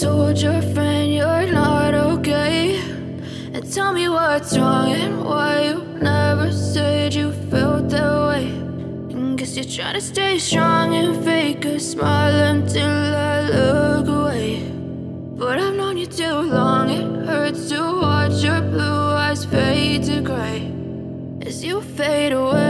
told your friend you're not okay And tell me what's wrong and why you never said you felt that way and guess you're trying to stay strong and fake a smile until I look away But I've known you too long, it hurts to watch your blue eyes fade to gray As you fade away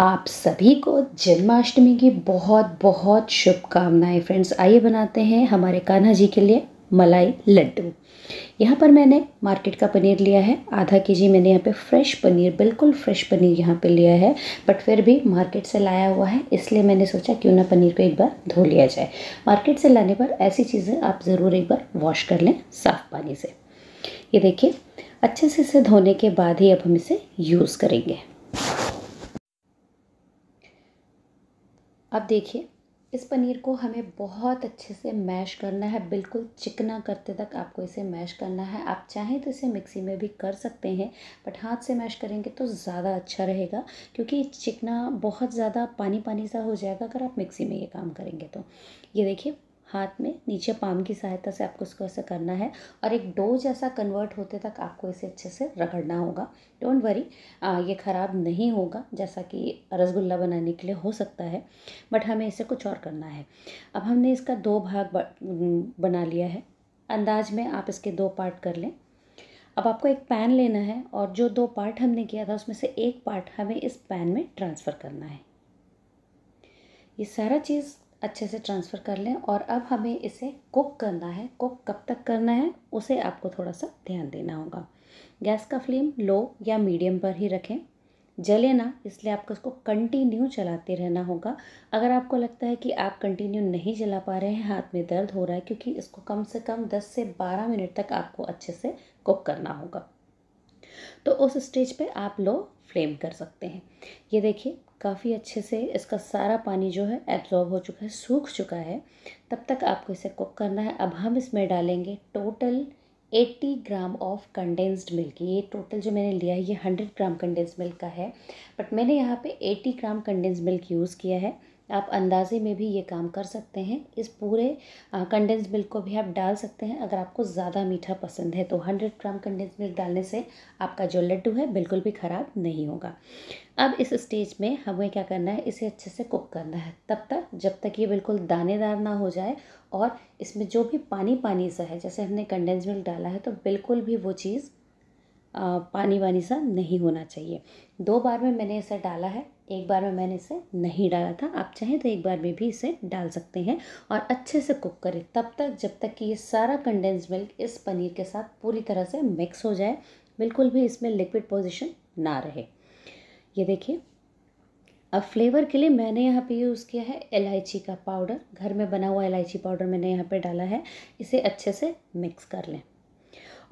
आप सभी को जन्माष्टमी की बहुत बहुत शुभकामनाएं friends आइए बनाते हैं हमारे कान्हा जी के लिए मलाई लड्डू यहाँ पर मैंने मार्केट का पनीर लिया है आधा के जी मैंने यहाँ पे फ्रेश पनीर बिल्कुल फ्रेश पनीर यहाँ पे लिया है बट फिर भी मार्केट से लाया हुआ है इसलिए मैंने सोचा क्यों ना पनीर को एक बार धो लिया जाए मार्केट से लाने पर ऐसी चीज़ें आप ज़रूर एक बार वॉश कर लें साफ़ पानी से ये देखिए अच्छे से इसे धोने के बाद ही अब हम इसे यूज़ करेंगे अब देखिए इस पनीर को हमें बहुत अच्छे से मैश करना है बिल्कुल चिकना करते तक आपको इसे मैश करना है आप चाहें तो इसे मिक्सी में भी कर सकते हैं बट हाथ से मैश करेंगे तो ज़्यादा अच्छा रहेगा क्योंकि चिकना बहुत ज़्यादा पानी पानी सा हो जाएगा अगर आप मिक्सी में ये काम करेंगे तो ये देखिए हाथ में नीचे पाम की सहायता से आपको इसको ऐसे करना है और एक डो जैसा कन्वर्ट होते तक आपको इसे अच्छे से रगड़ना होगा डोंट वरी ये ख़राब नहीं होगा जैसा कि रसगुल्ला बनाने के लिए हो सकता है बट हमें इसे कुछ और करना है अब हमने इसका दो भाग बना लिया है अंदाज में आप इसके दो पार्ट कर लें अब आपको एक पैन लेना है और जो दो पार्ट हमने किया था उसमें से एक पार्ट हमें इस पैन में ट्रांसफ़र करना है ये सारा चीज़ अच्छे से ट्रांसफ़र कर लें और अब हमें इसे कुक करना है कुक कब तक करना है उसे आपको थोड़ा सा ध्यान देना होगा गैस का फ्लेम लो या मीडियम पर ही रखें जले ना इसलिए आपको इसको कंटिन्यू चलाते रहना होगा अगर आपको लगता है कि आप कंटिन्यू नहीं चला पा रहे हैं हाथ में दर्द हो रहा है क्योंकि इसको कम से कम 10 से 12 मिनट तक आपको अच्छे से कुक करना होगा तो उस स्टेज पे आप लो फ्लेम कर सकते हैं ये देखिए काफ़ी अच्छे से इसका सारा पानी जो है एब्जॉर्ब हो चुका है सूख चुका है तब तक आपको इसे कुक करना है अब हम इसमें डालेंगे total 80 gram of condensed milk ये टोटल जो मैंने लिया है ये 100 ग्राम कंडेंस्ड मिल्क का है बट मैंने यहाँ पे 80 ग्राम कंडेंस्ड मिल्क यूज़ किया है आप अंदाजे में भी ये काम कर सकते हैं इस पूरे कंडेंस मिल्क को भी आप डाल सकते हैं अगर आपको ज़्यादा मीठा पसंद है तो हंड्रेड ग्राम कंडेंस मिल्क डालने से आपका जो लड्डू है बिल्कुल भी ख़राब नहीं होगा अब इस स्टेज में हमें क्या करना है इसे अच्छे से कुक करना है तब तक जब तक ये बिल्कुल दानेदार ना हो जाए और इसमें जो भी पानी पानी सा है जैसे हमने कंडेंस मिल्क डाला है तो बिल्कुल भी वो चीज़ पानी वानी सा नहीं होना चाहिए दो बार में मैंने इसे डाला है एक बार में मैंने इसे नहीं डाला था आप चाहें तो एक बार में भी इसे डाल सकते हैं और अच्छे से कुक करें तब तक जब तक कि ये सारा कंडेंस मिल्क इस पनीर के साथ पूरी तरह से मिक्स हो जाए बिल्कुल भी इसमें लिक्विड पोजिशन ना रहे ये देखिए अब फ्लेवर के लिए मैंने यहाँ पे यूज़ किया है इलायची का पाउडर घर में बना हुआ इलायची पाउडर मैंने यहाँ पे डाला है इसे अच्छे से मिक्स कर लें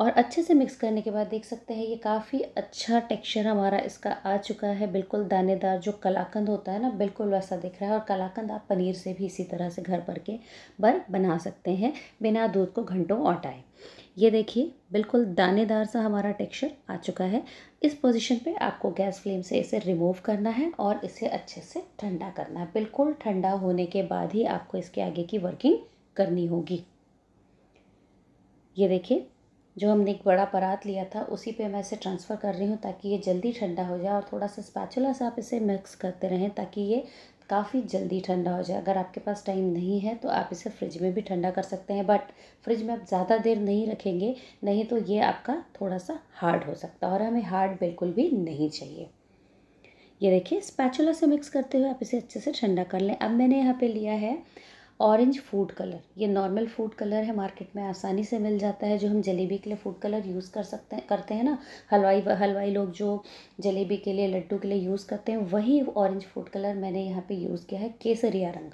और अच्छे से मिक्स करने के बाद देख सकते हैं ये काफ़ी अच्छा टेक्सचर हमारा इसका आ चुका है बिल्कुल दानेदार जो कलाकंद होता है ना बिल्कुल वैसा दिख रहा है और कलाकंद आप पनीर से भी इसी तरह से घर पर के बर बना सकते हैं बिना दूध को घंटों औटाए ये देखिए बिल्कुल दानेदार सा हमारा टेक्सचर आ चुका है इस पोजीशन पे आपको गैस फ्लेम से इसे रिमूव करना है और इसे अच्छे से ठंडा करना है बिल्कुल ठंडा होने के बाद ही आपको इसके आगे की वर्किंग करनी होगी ये देखिए जो हमने एक बड़ा परात लिया था उसी पे मैं इसे ट्रांसफ़र कर रही हूँ ताकि ये जल्दी ठंडा हो जाए और थोड़ा सा स्पैचुला से आप इसे मिक्स करते रहें ताकि ये काफ़ी जल्दी ठंडा हो जाए अगर आपके पास टाइम नहीं है तो आप इसे फ्रिज में भी ठंडा कर सकते हैं बट फ्रिज में आप ज़्यादा देर नहीं रखेंगे नहीं तो ये आपका थोड़ा सा हार्ड हो सकता है और हमें हार्ड बिल्कुल भी नहीं चाहिए ये देखिए स्पैचुला से मिक्स करते हुए आप इसे अच्छे से ठंडा कर लें अब मैंने यहाँ पे लिया है ऑरेंज फूड कलर ये नॉर्मल फूड कलर है मार्केट में आसानी से मिल जाता है जो हम जलेबी के लिए फूड कलर यूज़ कर सकते हैं करते हैं ना हलवाई हलवाई लोग जो जलेबी के लिए लड्डू के लिए यूज़ करते हैं वही ऑरेंज फूड कलर मैंने यहाँ पे यूज़ किया है केसरिया रंग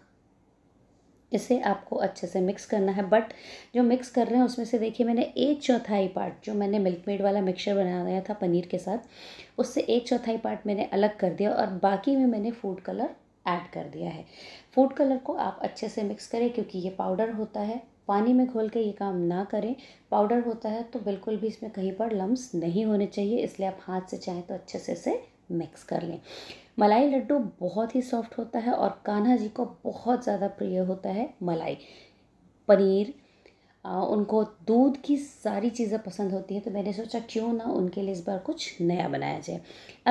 इसे आपको अच्छे से मिक्स करना है बट जो मिक्स कर रहे हैं उसमें से देखिए मैंने एक चौथाई पार्ट जो मैंने मिल्क मेड वाला मिक्सचर बनाया था पनीर के साथ उससे एक चौथाई पार्ट मैंने अलग कर दिया और बाकी में मैंने फूड कलर ऐड कर दिया है फूड कलर को आप अच्छे से मिक्स करें क्योंकि ये पाउडर होता है पानी में घोल के ये काम ना करें पाउडर होता है तो बिल्कुल भी इसमें कहीं पर लम्स नहीं होने चाहिए इसलिए आप हाथ से चाहें तो अच्छे से इसे मिक्स कर लें मलाई लड्डू बहुत ही सॉफ्ट होता है और कान्हा जी को बहुत ज़्यादा प्रिय होता है मलाई पनीर उनको दूध की सारी चीज़ें पसंद होती हैं तो मैंने सोचा क्यों ना उनके लिए इस बार कुछ नया बनाया जाए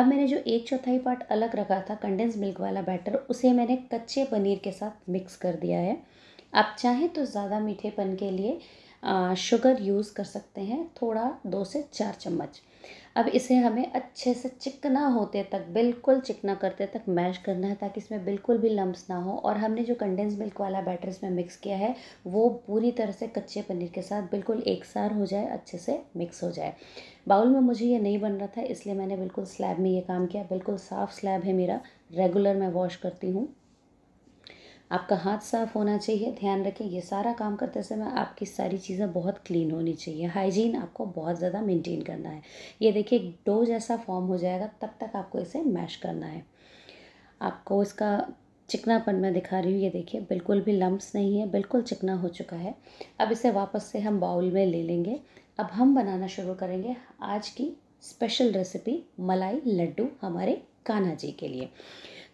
अब मैंने जो एक चौथाई पार्ट अलग रखा था कंडेंस मिल्क वाला बैटर उसे मैंने कच्चे पनीर के साथ मिक्स कर दिया है आप चाहें तो ज़्यादा मीठेपन के लिए शुगर यूज़ कर सकते हैं थोड़ा दो से चार चम्मच अब इसे हमें अच्छे से चिकना होते तक बिल्कुल चिकना करते तक मैश करना है ताकि इसमें बिल्कुल भी लम्ब ना हो और हमने जो कंडेंस मिल्क वाला बैटर इसमें मिक्स किया है वो पूरी तरह से कच्चे पनीर के साथ बिल्कुल एक सार हो जाए अच्छे से मिक्स हो जाए बाउल में मुझे ये नहीं बन रहा था इसलिए मैंने बिल्कुल स्लैब में ये काम किया बिल्कुल साफ़ स्लैब है मेरा रेगुलर मैं वॉश करती हूँ आपका हाथ साफ़ होना चाहिए ध्यान रखें ये सारा काम करते समय आपकी सारी चीज़ें बहुत क्लीन होनी चाहिए हाइजीन आपको बहुत ज़्यादा मेंटेन करना है ये देखिए डो जैसा फॉर्म हो जाएगा तब तक आपको इसे मैश करना है आपको इसका चिकनापन मैं दिखा रही हूँ ये देखिए बिल्कुल भी लम्ब्स नहीं है बिल्कुल चिकना हो चुका है अब इसे वापस से हम बाउल में ले लेंगे अब हम बनाना शुरू करेंगे आज की स्पेशल रेसिपी मलाई लड्डू हमारे कान्हा जी के लिए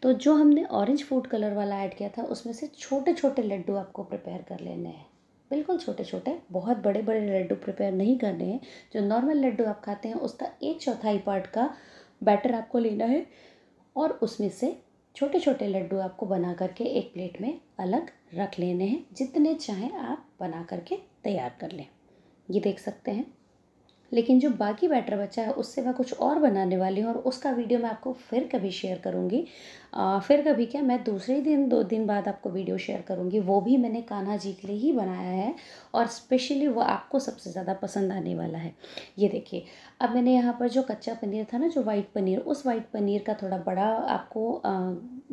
तो जो हमने ऑरेंज फूड कलर वाला ऐड किया था उसमें से छोटे छोटे लड्डू आपको प्रिपेयर कर लेने हैं बिल्कुल छोटे छोटे बहुत बड़े बड़े लड्डू प्रिपेयर नहीं करने हैं जो नॉर्मल लड्डू आप खाते हैं उसका एक चौथाई पार्ट का बैटर आपको लेना है और उसमें से छोटे छोटे लड्डू आपको बना करके एक प्लेट में अलग रख लेने हैं जितने चाहें आप बना करके तैयार कर लें ये देख सकते हैं लेकिन जो बाकी बैटर बचा है उससे मैं कुछ और बनाने वाली हूँ और उसका वीडियो मैं आपको फिर कभी शेयर करूँगी फिर कभी क्या मैं दूसरे दिन दो दिन बाद आपको वीडियो शेयर करूँगी वो भी मैंने कान्हा जी के लिए ही बनाया है और स्पेशली वो आपको सबसे ज़्यादा पसंद आने वाला है ये देखिए अब मैंने यहाँ पर जो कच्चा पनीर था ना जो वाइट पनीर उस वाइट पनीर का थोड़ा बड़ा आपको आ,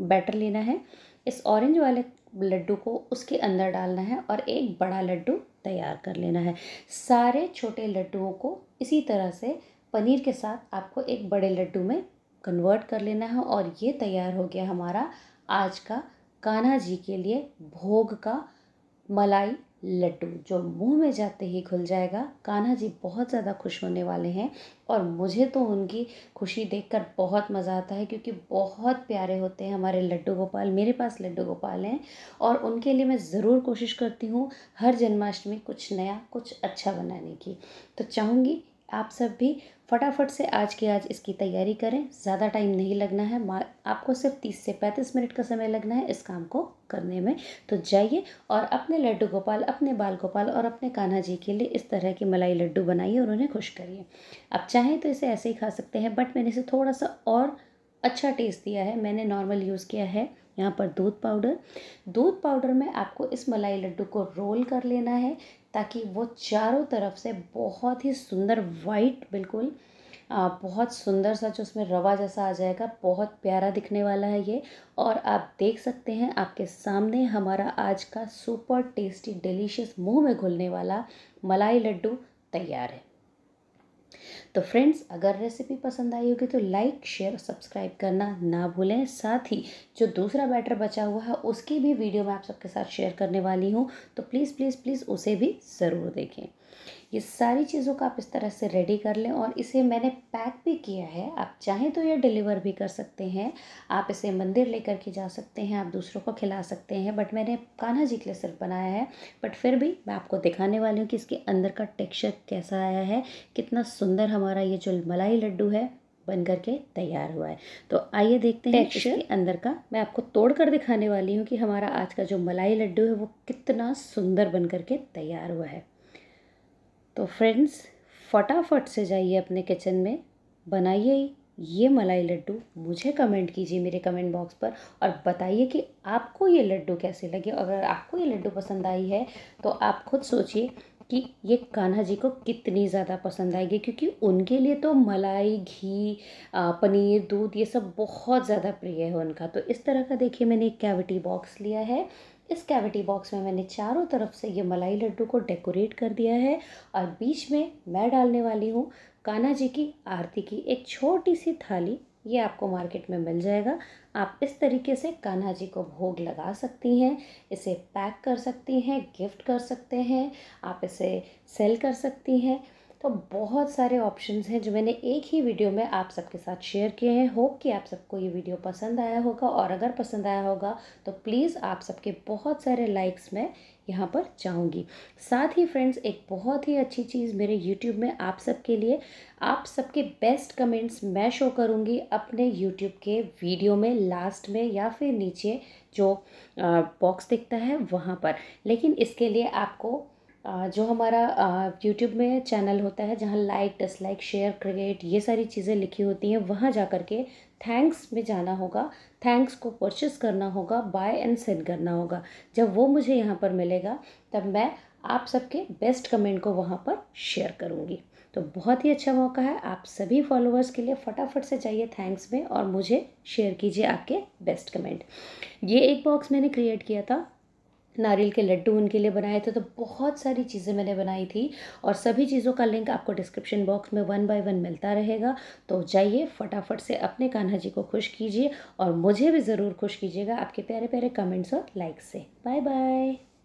बैटर लेना है इस ऑरेंज वाले लड्डू को उसके अंदर डालना है और एक बड़ा लड्डू तैयार कर लेना है सारे छोटे लड्डुओं को इसी तरह से पनीर के साथ आपको एक बड़े लड्डू में कन्वर्ट कर लेना है और ये तैयार हो गया हमारा आज का कान्हा जी के लिए भोग का मलाई लड्डू जो मुंह में जाते ही खुल जाएगा कान्हा जी बहुत ज़्यादा खुश होने वाले हैं और मुझे तो उनकी खुशी देखकर बहुत मज़ा आता है क्योंकि बहुत प्यारे होते हैं हमारे लड्डू गोपाल मेरे पास लड्डू गोपाल हैं और उनके लिए मैं ज़रूर कोशिश करती हूँ हर जन्माष्टमी कुछ नया कुछ अच्छा बनाने की तो चाहूँगी आप सब भी फटाफट से आज के आज इसकी तैयारी करें ज़्यादा टाइम नहीं लगना है आपको सिर्फ तीस से पैंतीस मिनट का समय लगना है इस काम को करने में तो जाइए और अपने लड्डू गोपाल अपने बाल गोपाल और अपने कान्हा जी के लिए इस तरह की मलाई लड्डू बनाइए और उन्हें खुश करिए आप चाहें तो इसे ऐसे ही खा सकते हैं बट मैंने इसे थोड़ा सा और अच्छा टेस्ट दिया है मैंने नॉर्मल यूज़ किया है यहाँ पर दूध पाउडर दूध पाउडर में आपको इस मलाई लड्डू को रोल कर लेना है ताकि वो चारों तरफ से बहुत ही सुंदर वाइट बिल्कुल बहुत सुंदर सा जो उसमें रवा जैसा आ जाएगा बहुत प्यारा दिखने वाला है ये और आप देख सकते हैं आपके सामने हमारा आज का सुपर टेस्टी डिलीशियस मुंह में घुलने वाला मलाई लड्डू तैयार है तो फ्रेंड्स अगर रेसिपी पसंद आई होगी तो लाइक शेयर और सब्सक्राइब करना ना भूलें साथ ही जो दूसरा बैटर बचा हुआ है उसकी भी वीडियो मैं आप सबके साथ शेयर करने वाली हूँ तो प्लीज़ प्लीज़ प्लीज़ उसे भी ज़रूर देखें ये सारी चीज़ों का आप इस तरह से रेडी कर लें और इसे मैंने पैक भी किया है आप चाहें तो ये डिलीवर भी कर सकते हैं आप इसे मंदिर लेकर के जा सकते हैं आप दूसरों को खिला सकते हैं बट मैंने कान्हा जी के लिए सिर्फ बनाया है बट फिर भी मैं आपको दिखाने वाली हूँ कि इसके अंदर का टेक्स्चर कैसा आया है कितना सुंदर हमारा ये जो मलाई लड्डू है बन करके तैयार हुआ है तो आइए देखते हैं इसके अंदर का मैं आपको तोड़ कर दिखाने वाली हूँ कि हमारा आज का जो मलाई लड्डू है वो कितना सुंदर बन करके तैयार हुआ है तो फ्रेंड्स फटाफट से जाइए अपने किचन में बनाइए ये मलाई लड्डू मुझे कमेंट कीजिए मेरे कमेंट बॉक्स पर और बताइए कि आपको ये लड्डू कैसे लगे अगर आपको ये लड्डू पसंद आई है तो आप खुद सोचिए कि ये कान्हा जी को कितनी ज़्यादा पसंद आएगी क्योंकि उनके लिए तो मलाई घी पनीर दूध ये सब बहुत ज़्यादा प्रिय है उनका तो इस तरह का देखिए मैंने एक कैविटी बॉक्स लिया है इस कैविटी बॉक्स में मैंने चारों तरफ से ये मलाई लड्डू को डेकोरेट कर दिया है और बीच में मैं डालने वाली हूँ कान्हा जी की आरती की एक छोटी सी थाली ये आपको मार्केट में मिल जाएगा आप इस तरीके से कान्हा जी को भोग लगा सकती हैं इसे पैक कर सकती हैं गिफ्ट कर सकते हैं आप इसे सेल कर सकती हैं तो बहुत सारे ऑप्शंस हैं जो मैंने एक ही वीडियो में आप सबके साथ शेयर किए हैं होप कि आप सबको ये वीडियो पसंद आया होगा और अगर पसंद आया होगा तो प्लीज़ आप सबके बहुत सारे लाइक्स मैं यहाँ पर चाहूँगी साथ ही फ्रेंड्स एक बहुत ही अच्छी चीज़ मेरे YouTube में आप सबके लिए आप सबके बेस्ट कमेंट्स मैं शो करूँगी अपने YouTube के वीडियो में लास्ट में या फिर नीचे जो बॉक्स दिखता है वहाँ पर लेकिन इसके लिए आपको जो हमारा यूट्यूब में चैनल होता है जहाँ लाइक डिसलाइक शेयर क्रिएट ये सारी चीज़ें लिखी होती हैं वहाँ जा कर के थैंक्स में जाना होगा थैंक्स को परचेस करना होगा बाय एंड सेंड करना होगा जब वो मुझे यहाँ पर मिलेगा तब मैं आप सबके बेस्ट कमेंट को वहाँ पर शेयर करूँगी तो बहुत ही अच्छा मौका है आप सभी फॉलोअर्स के लिए फटाफट से जाइए थैंक्स में और मुझे शेयर कीजिए आपके बेस्ट कमेंट ये एक बॉक्स मैंने क्रिएट किया था नारियल के लड्डू उनके लिए बनाए थे तो बहुत सारी चीज़ें मैंने बनाई थी और सभी चीज़ों का लिंक आपको डिस्क्रिप्शन बॉक्स में वन बाय वन मिलता रहेगा तो जाइए फटाफट से अपने कान्हा जी को खुश कीजिए और मुझे भी ज़रूर खुश कीजिएगा आपके प्यारे प्यारे कमेंट्स और लाइक से बाय बाय